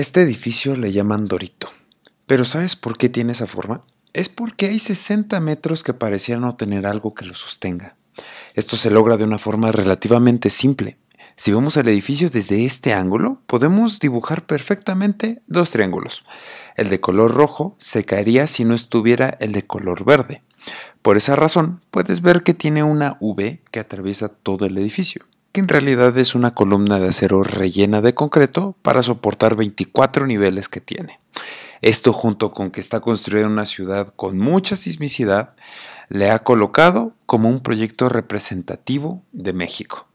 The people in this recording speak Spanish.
Este edificio le llaman Dorito. Pero ¿sabes por qué tiene esa forma? Es porque hay 60 metros que parecían no tener algo que lo sostenga. Esto se logra de una forma relativamente simple. Si vemos el edificio desde este ángulo, podemos dibujar perfectamente dos triángulos. El de color rojo se caería si no estuviera el de color verde. Por esa razón, puedes ver que tiene una V que atraviesa todo el edificio que en realidad es una columna de acero rellena de concreto para soportar 24 niveles que tiene. Esto junto con que está construida una ciudad con mucha sismicidad, le ha colocado como un proyecto representativo de México.